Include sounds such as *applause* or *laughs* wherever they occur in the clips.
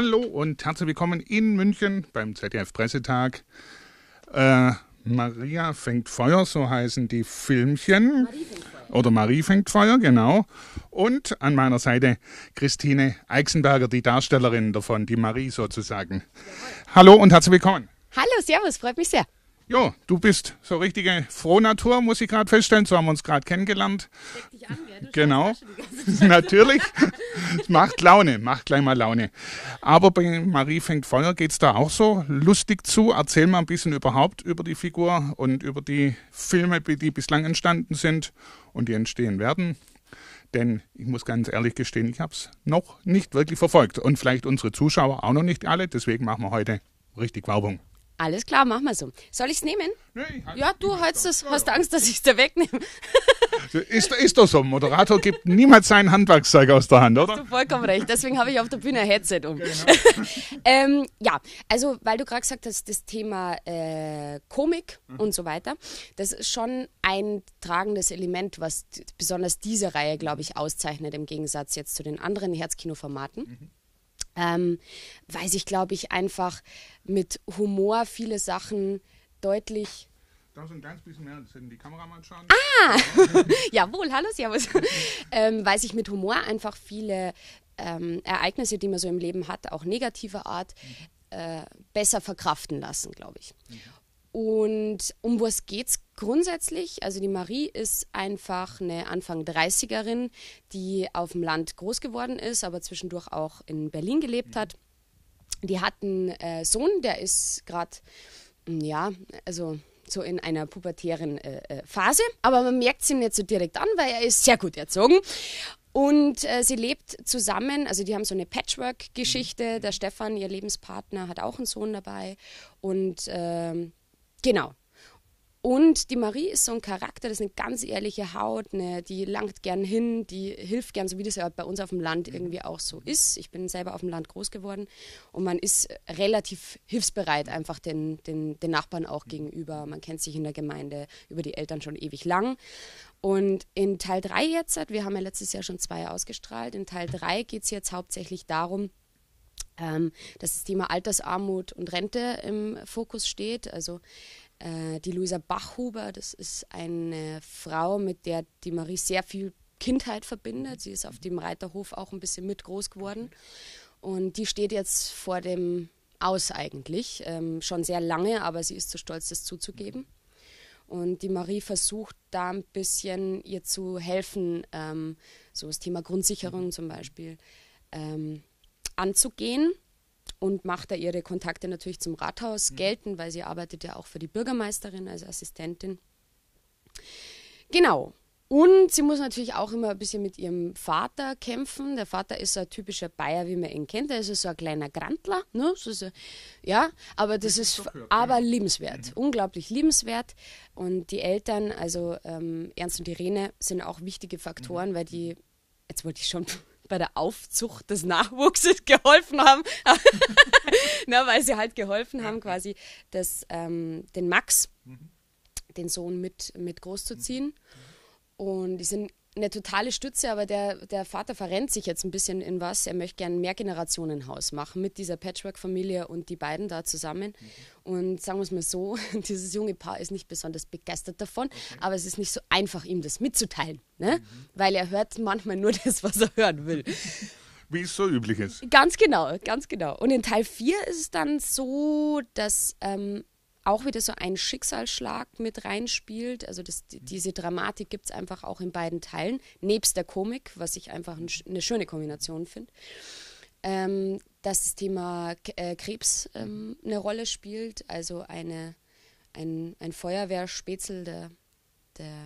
Hallo und herzlich willkommen in München beim ZDF-Pressetag. Äh, Maria fängt Feuer, so heißen die Filmchen. Marie fängt Feuer. Oder Marie fängt Feuer, genau. Und an meiner Seite Christine Eichsenberger, die Darstellerin davon, die Marie sozusagen. Jawohl. Hallo und herzlich willkommen. Hallo, Servus, freut mich sehr. Jo, du bist so richtige Frohnatur, muss ich gerade feststellen. So haben wir uns gerade kennengelernt. Dich an, ja? du genau, *laughs* natürlich. macht Laune, macht gleich mal Laune. Aber bei Marie fängt Feuer geht's da auch so lustig zu. Erzähl mal ein bisschen überhaupt über die Figur und über die Filme, die bislang entstanden sind und die entstehen werden. Denn ich muss ganz ehrlich gestehen, ich habe es noch nicht wirklich verfolgt. Und vielleicht unsere Zuschauer auch noch nicht alle. Deswegen machen wir heute richtig Werbung. Alles klar, machen wir so. Soll ich es nehmen? Nee, ich halt. ja, du hältst halt es. Hast Angst, dass ich es dir wegnehme? Also, ist, ist doch so. Ein Moderator gibt niemals sein Handwerkszeug aus der Hand, oder? Hast du vollkommen recht. Deswegen habe ich auf der Bühne ein Headset um. Genau. *laughs* ähm, ja, also, weil du gerade gesagt hast, das Thema äh, Komik mhm. und so weiter, das ist schon ein tragendes Element, was besonders diese Reihe, glaube ich, auszeichnet, im Gegensatz jetzt zu den anderen Herzkinoformaten. Mhm ähm, weil sich, glaube ich, einfach mit Humor viele Sachen deutlich. Da du ein ganz bisschen mehr in die Kameramann schauen? Ah! *laughs* Jawohl, hallo, servus. ähm, weil sich mit Humor einfach viele ähm, Ereignisse, die man so im Leben hat, auch negativer Art, mhm. äh, besser verkraften lassen, glaube ich. Mhm. Und um was geht's grundsätzlich? Also die Marie ist einfach eine Anfang 30erin, die auf dem Land groß geworden ist, aber zwischendurch auch in Berlin gelebt hat. Die hat einen äh, Sohn, der ist gerade, mm, ja, also so in einer pubertären äh, äh Phase. Aber man merkt es ihm nicht so direkt an, weil er ist sehr gut erzogen. Und äh, sie lebt zusammen, also die haben so eine Patchwork-Geschichte. Mhm. Der Stefan, ihr Lebenspartner, hat auch einen Sohn dabei. Und ähm, Genau. Und die Marie ist so ein Charakter, das ist eine ganz ehrliche Haut, ne, die langt gern hin, die hilft gern, so wie das ja bei uns auf dem Land irgendwie auch so ist. Ich bin selber auf dem Land groß geworden und man ist relativ hilfsbereit einfach den, den, den Nachbarn auch gegenüber. Man kennt sich in der Gemeinde über die Eltern schon ewig lang. Und in Teil 3 jetzt, wir haben ja letztes Jahr schon zwei ausgestrahlt, in Teil 3 geht es jetzt hauptsächlich darum, ähm, dass das Thema Altersarmut und Rente im Fokus steht. Also äh, die Luisa Bachhuber, das ist eine Frau, mit der die Marie sehr viel Kindheit verbindet. Sie ist auf dem Reiterhof auch ein bisschen mit groß geworden. Und die steht jetzt vor dem Aus eigentlich, ähm, schon sehr lange, aber sie ist zu so stolz, das zuzugeben. Und die Marie versucht da ein bisschen ihr zu helfen, ähm, so das Thema Grundsicherung zum Beispiel. Ähm, anzugehen und macht da ihre Kontakte natürlich zum Rathaus mhm. gelten, weil sie arbeitet ja auch für die Bürgermeisterin als Assistentin. Genau. Und sie muss natürlich auch immer ein bisschen mit ihrem Vater kämpfen. Der Vater ist so ein typischer Bayer, wie man ihn kennt. Er ist so ein kleiner Grantler, ne? So, so, ja, aber das, das ist, ist so aber liebenswert, mhm. unglaublich liebenswert. Und die Eltern, also ähm, Ernst und Irene, sind auch wichtige Faktoren, mhm. weil die, jetzt wollte ich schon bei der Aufzucht des Nachwuchses *laughs* geholfen haben. *laughs* Na, weil sie halt geholfen haben, quasi das, ähm, den Max, mhm. den Sohn, mit, mit großzuziehen. Mhm. Und die sind eine totale Stütze, aber der, der Vater verrennt sich jetzt ein bisschen in was. Er möchte gerne ein Mehrgenerationenhaus machen mit dieser Patchwork-Familie und die beiden da zusammen. Mhm. Und sagen wir es mal so, *laughs* dieses junge Paar ist nicht besonders begeistert davon, okay. aber es ist nicht so einfach, ihm das mitzuteilen, ne? Mhm. weil er hört manchmal nur *laughs* das, was er hören will. Wie es so üblich ist. Ganz genau, ganz genau. Und in Teil 4 ist es dann so, dass ähm, auch wieder so ein Schicksalsschlag mit reinspielt. Also das, diese Dramatik gibt es einfach auch in beiden Teilen, nebst der Komik, was ich einfach ein, eine schöne Kombination finde. Ähm, dass das Thema K äh, Krebs ähm, eine Rolle spielt, also eine, ein, ein Feuerwehrspätzel, der, der,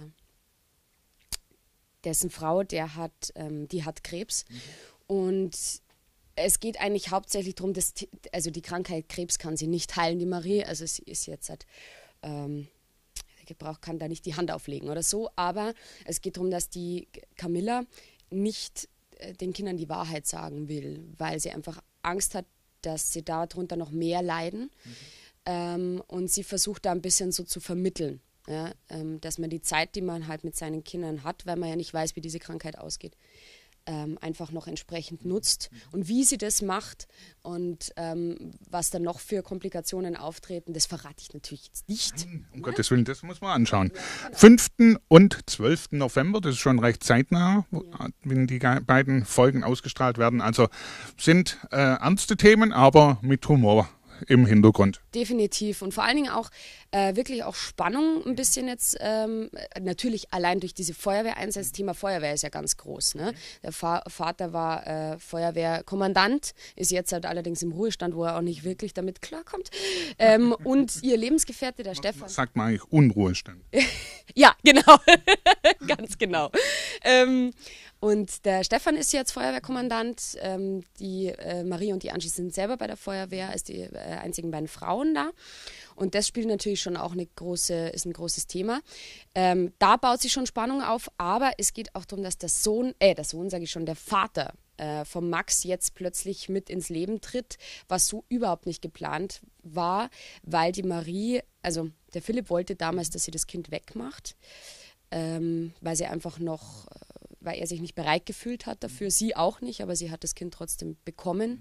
dessen Frau, der hat, ähm, die hat Krebs. Mhm. Und es geht eigentlich hauptsächlich darum, dass also die Krankheit Krebs kann sie nicht heilen, die Marie. Also sie ist jetzt halt, ähm, gebraucht, kann da nicht die Hand auflegen oder so. Aber es geht darum, dass die Camilla nicht äh, den Kindern die Wahrheit sagen will, weil sie einfach Angst hat, dass sie darunter noch mehr leiden. Mhm. Ähm, und sie versucht da ein bisschen so zu vermitteln, ja? ähm, dass man die Zeit, die man halt mit seinen Kindern hat, weil man ja nicht weiß, wie diese Krankheit ausgeht, ähm, einfach noch entsprechend nutzt und wie sie das macht und ähm, was dann noch für Komplikationen auftreten, das verrate ich natürlich jetzt nicht. Hm, um ne? Gottes Willen, das muss man anschauen. Ja, genau. 5. und 12. November, das ist schon recht zeitnah, ja. Äh, wenn die beiden Folgen ausgestrahlt werden. Also sind äh, ernste Themen, aber mit Humor im Hintergrund. Definitiv und vor allen Dingen auch äh, wirklich auch Spannung ein bisschen jetzt, ähm, natürlich allein durch diese Feuerwehreinsätze, Thema Feuerwehr ist ja ganz groß. Ne? Der Fa Vater war äh, Feuerwehrkommandant, ist jetzt halt allerdings im Ruhestand, wo er auch nicht wirklich damit klarkommt. Ähm, und ihr Lebensgefährte, der Stefan. sagt man eigentlich Unruhestand? *laughs* ja, genau. *laughs* ganz genau. Ähm, und der Stefan ist jetzt Feuerwehrkommandant. Ähm, die äh, Marie und die Angie sind selber bei der Feuerwehr, als die äh, einzigen beiden Frauen da. Und das spielt natürlich schon auch eine große, ist ein großes Thema. Ähm, da baut sich schon Spannung auf, aber es geht auch darum, dass der Sohn, äh, der Sohn sage ich schon, der Vater äh, von Max jetzt plötzlich mit ins Leben tritt, was so überhaupt nicht geplant war, weil die Marie, also der Philipp wollte damals, dass sie das Kind wegmacht. Ähm, weil sie einfach noch weil er sich nicht bereit gefühlt hat dafür, mhm. sie auch nicht, aber sie hat das Kind trotzdem bekommen. Mhm.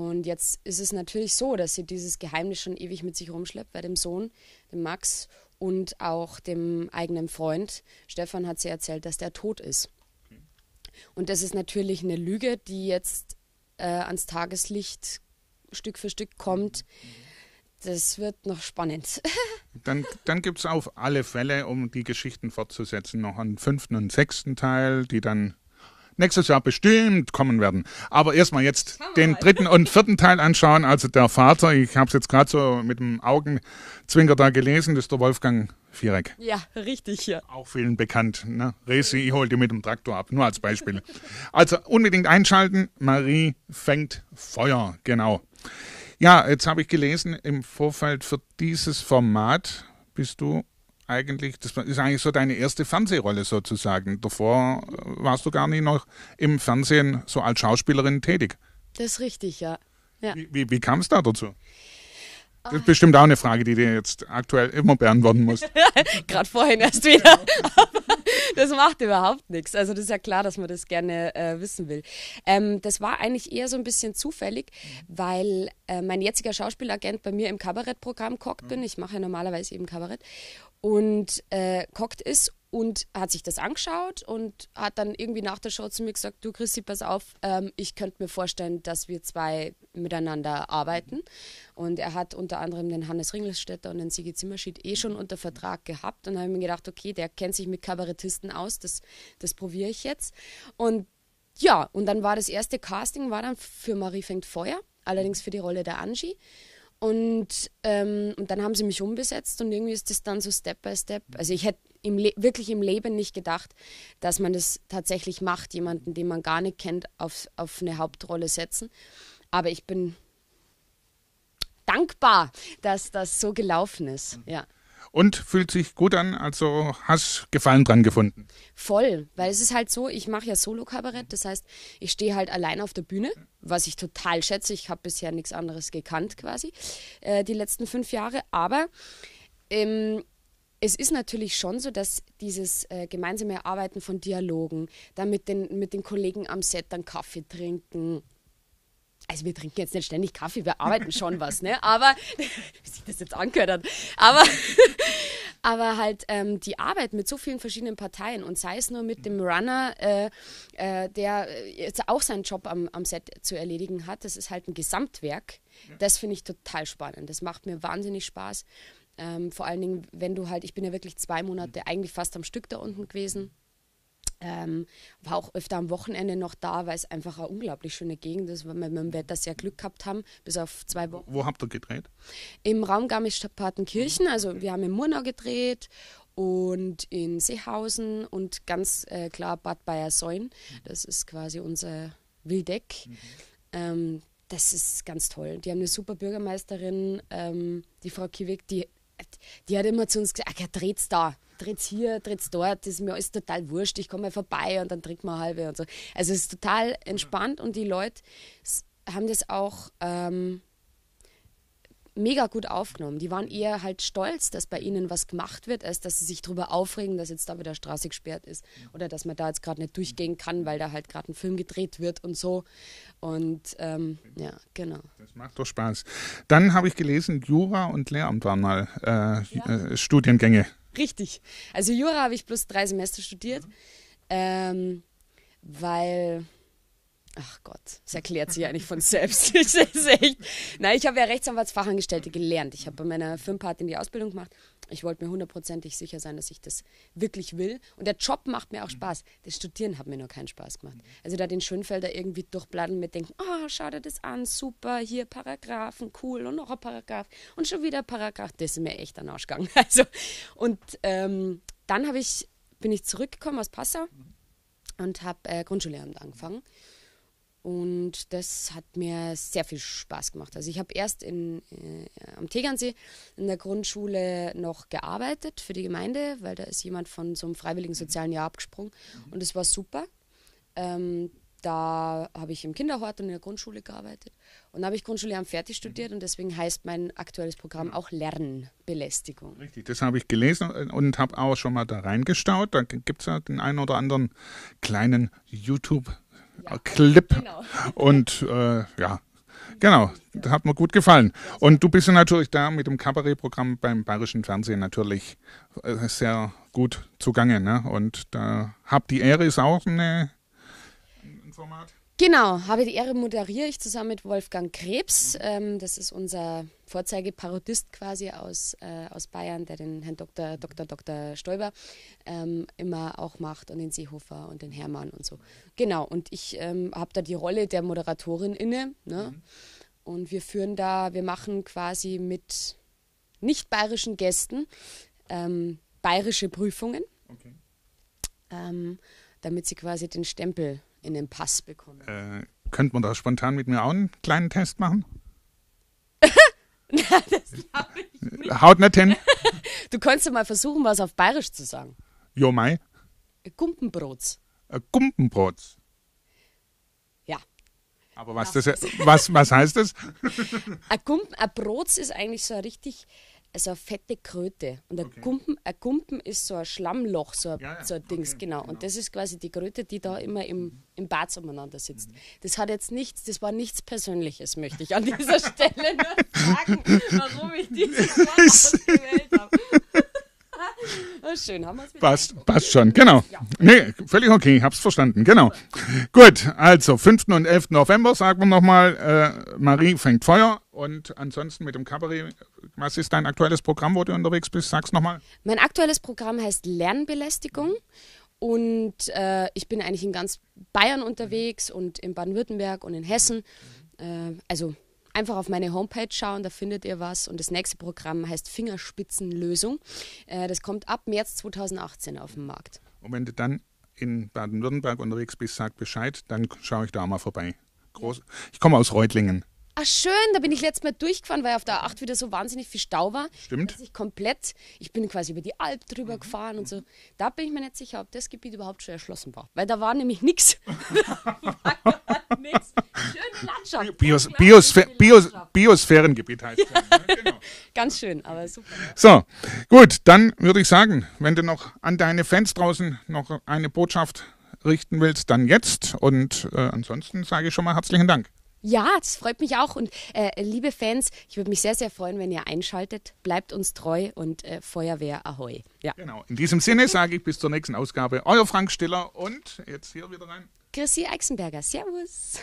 Und jetzt ist es natürlich so, dass sie dieses Geheimnis schon ewig mit sich rumschleppt bei dem Sohn, dem Max und auch dem eigenen Freund. Stefan hat sie erzählt, dass der tot ist. Mhm. Und das ist natürlich eine Lüge, die jetzt äh, ans Tageslicht Stück für Stück kommt. Mhm das wird noch spannend. *laughs* dann dann gibt es auf alle Fälle, um die Geschichten fortzusetzen, noch einen fünften und sechsten Teil, die dann nächstes Jahr bestimmt kommen werden. Aber erstmal jetzt den mal. dritten und vierten Teil anschauen. Also der Vater, ich habe es jetzt gerade so mit dem Augenzwinker da gelesen, das ist der Wolfgang Viereck. Ja, richtig, ja. Auch vielen bekannt. Ne? Resi, ich die mit dem Traktor ab, nur als Beispiel. also unbedingt einschalten. Marie fängt Feuer, genau. Ja, jetzt habe ich gelesen, im Vorfeld für dieses Format bist du eigentlich, das ist eigentlich so deine erste Fernsehrolle sozusagen. Davor äh, warst du gar nie noch im Fernsehen so als Schauspielerin tätig. Das ist richtig, ja. ja. Wie, wie, wie kam es da dazu? Das ist bestimmt auch eine Frage, die du jetzt aktuell immer beantworten musst. Gerade *laughs* vorhin erst wieder. *laughs* das macht überhaupt nichts. Also das ist ja klar, dass man das gerne äh, wissen will. Ähm, das war eigentlich eher so ein bisschen zufällig, weil äh, mein jetziger Schauspielagent bei mir im Kabarettprogramm kocht bin. Mhm. Ich mache ja normalerweise eben Kabarett. Und äh, kocht ist und hat sich das angeschaut und hat dann irgendwie nach der Show zu mir gesagt, du Christi, pass auf, ähm, ich könnte mir vorstellen, dass wir zwei miteinander arbeiten. Und er hat unter anderem den Hannes Ringelstädter und den Sigi Zimmerschied eh schon unter Vertrag gehabt. Und da habe ich mir gedacht, okay, der kennt sich mit Kabarettisten aus, das, das probiere ich jetzt. Und ja, und dann war das erste Casting, war dann für Marie fängt Feuer, allerdings für die Rolle der Angie. Und, ähm, und dann haben sie mich umbesetzt und irgendwie ist das dann so Step by Step. Also ich hätte im wirklich im Leben nicht gedacht, dass man das tatsächlich macht, jemanden, den man gar nicht kennt, auf, auf eine Hauptrolle setzen. Aber ich bin dankbar, dass das so gelaufen ist. Mhm. Ja. Und fühlt sich gut an, also hast Gefallen dran gefunden. Voll, weil es ist halt so, ich mache ja Solo-Kabarett, das heißt, ich stehe halt allein auf der Bühne, was ich total schätze. Ich habe bisher nichts anderes gekannt quasi, äh, die letzten fünf Jahre. Aber ähm, es ist natürlich schon so, dass dieses äh, gemeinsame Erarbeiten von Dialogen, dann mit den, mit den Kollegen am Set dann Kaffee trinken, also wir trinken jetzt nicht ständig Kaffee, wir arbeiten schon *laughs* was, ne? Aber *laughs* wie sich das jetzt angehört hat. Aber, *laughs* aber halt ähm, die Arbeit mit so vielen verschiedenen Parteien und sei es nur mit dem Runner, äh, äh, der jetzt auch seinen Job am, am Set zu erledigen hat, das ist halt ein Gesamtwerk. Das finde ich total spannend. Das macht mir wahnsinnig Spaß. Ähm, vor allen Dingen, wenn du halt, ich bin ja wirklich zwei Monate eigentlich fast am Stück da unten gewesen. Ähm, war auch öfter am Wochenende noch da, weil es einfach eine unglaublich schöne Gegend ist, weil wir mit dem Wetter sehr Glück gehabt haben, bis auf zwei Wochen. Wo habt ihr gedreht? Im Raum Garmisch-Partenkirchen, also wir haben in Murnau gedreht und in Seehausen und ganz äh, klar Bad Bayersäun. Das ist quasi unser Wildeck. Mhm. Ähm, das ist ganz toll. Die haben eine super Bürgermeisterin, ähm, die Frau Kiewig, die die hat immer zu uns gesagt, okay, ah, dreht's da, dreht's hier, dreht's dort, das ist mir alles total wurscht, ich komme mal vorbei und dann trinken wir halbe und so. Also es ist total entspannt und die Leute haben das auch ähm, mega gut aufgenommen. Die waren eher halt stolz, dass bei ihnen was gemacht wird, als dass sie sich darüber aufregen, dass jetzt da wieder Straße gesperrt ist oder dass man da jetzt gerade nicht durchgehen kann, weil da halt gerade ein Film gedreht wird und so. Und ähm, ja, genau. Das macht doch Spaß. Dann habe ich gelesen, Jura und Lehramt waren mal äh, ja. Äh, Studiengänge. Richtig. Also Jura habe ich bloß drei Semester studiert, mhm. ähm, weil Ach Gott, das erklärt sich eigentlich von selbst. *laughs* Nein, ich habe ja Rechtsanwaltsfachangestellte gelernt. Ich habe bei meiner Filmpatin die Ausbildung gemacht. Ich wollte mir hundertprozentig sicher sein, dass ich das wirklich will. Und der Job macht mir auch Spaß. Das Studieren hat mir nur keinen Spaß gemacht. Also da den Schönfelder irgendwie durchbladen mit denken, oh, schau dir das an, super, hier Paragraphen, cool und noch ein Paragraph und schon wieder Paragraph. Das ist mir echt an Ausgang. *laughs* Also, und ähm, dann ich, bin ich zurückgekommen aus Passau und habe äh, Grundschullehramt angefangen. Und das hat mir sehr viel Spaß gemacht. Also ich habe erst in, äh, am Tegernsee in der Grundschule noch gearbeitet für die Gemeinde, weil da ist jemand von so einem freiwilligen sozialen Jahr abgesprungen. Mhm. Und es war super. Ähm, da habe ich im Kinderhort und in der Grundschule gearbeitet. Und da habe ich Grundschullehramt fertig mhm. studiert und deswegen heißt mein aktuelles Programm mhm. auch Lernbelästigung. Richtig, das habe ich gelesen und habe auch schon mal da reingestaut. Da gibt es ja den einen oder anderen kleinen YouTube- ja. Clip. Genau. Und äh, ja, Genau, hat mir gut gefallen. Und du bist ja natürlich da mit dem Kabarettprogramm beim Bayerischen Fernsehen natürlich äh, sehr gut zugange. Ne? Und da habt die Ehre ist auch eine, ein Format. Genau, habe die Ehre moderiere ich zusammen mit Wolfgang Krebs. Ähm, das ist unser Vorzeigeparodist quasi aus, äh, aus Bayern, der den Herrn Dr. Dr. Dr. Stoiber ähm, immer auch macht und den Seehofer und den Hermann und so. Genau, und ich ähm, habe da die Rolle der Moderatorin inne. Ne? Mhm. Und wir führen da, wir machen quasi mit nicht bayerischen Gästen ähm, bayerische Prüfungen, okay. Ähm, damit sie quasi den Stempel in den Pass bekommen. Äh, könnte man da spontan mit mir auch einen kleinen Test machen? *laughs* das glaube ich nicht. Äh, haut nicht hin. *laughs* Du könntest ja mal versuchen, was auf Bayerisch zu sagen. Jo mai. Äh, Gumpenbrots. Äh, Gumpenbrots. Ja. Aber was, Das, was, was heißt das? *laughs* Ein Gumpen, ist eigentlich so ein richtig also eine fette Kröte. Und ein, okay. Gumpen, ein Gumpen ist so ein Schlammloch, so ein, ja, ja. So ein Dings, okay, genau. genau. Und das ist quasi die Kröte, die da immer im, mhm. im Bad zueinander sitzt. Mhm. Das hat jetzt nichts, das war nichts Persönliches, möchte ich an dieser *laughs* Stelle nur fragen, warum ich dieses *laughs* Wort ausgewählt habe. Schön haben wir es Passt, passt schon, genau. Ja. Nee, völlig okay, ich habe es verstanden, genau. Gut, also 5. und 11. November, sagen wir nochmal, äh, Marie fängt Feuer. Und ansonsten mit dem Cabaret, was ist dein aktuelles Programm, wo du unterwegs bist? Sag es nochmal. Mein aktuelles Programm heißt Lernbelästigung. Und äh, ich bin eigentlich in ganz Bayern unterwegs und in Baden-Württemberg und in Hessen. Äh, also einfach auf meine Homepage schauen, da findet ihr was. Und das nächste Programm heißt Fingerspitzenlösung. Äh, das kommt ab März 2018 auf den Markt. Und wenn du dann in Baden-Württemberg unterwegs bist, sag Bescheid, dann schaue ich da mal vorbei. Groß. Ich komme aus Reutlingen. Ah, schön, da bin ich letztes Mal durchgefahren, weil auf der A8 wieder so wahnsinnig viel Stau war. Stimmt. Dass ich komplett, ich bin quasi über die Alp drüber mhm. gefahren und so. Mhm. Da bin ich mir nicht sicher, ob das Gebiet überhaupt schon erschlossen war. Weil da war nämlich nichts. *laughs* *laughs* Schön Landschaft. Bios, Bios, Biosphärengebiet heißt ja. ja ne? *laughs* genau. Ganz schön, aber super. So, gut, dann würde ich sagen, wenn du noch an deine Fans draußen noch eine Botschaft richten willst, dann jetzt. Und äh, ansonsten sage ich schon mal herzlichen Dank. Ja, das freut mich auch. Und äh, liebe Fans, ich würde mich sehr, sehr freuen, wenn ihr einschaltet. Bleibt uns treu und äh, Feuerwehr Ahoi. Ja. Genau. In diesem Sinne sage ich bis zur nächsten Ausgabe. Euer Frank Stiller und jetzt hier wieder rein. Chrissy Eichsenberger. Servus.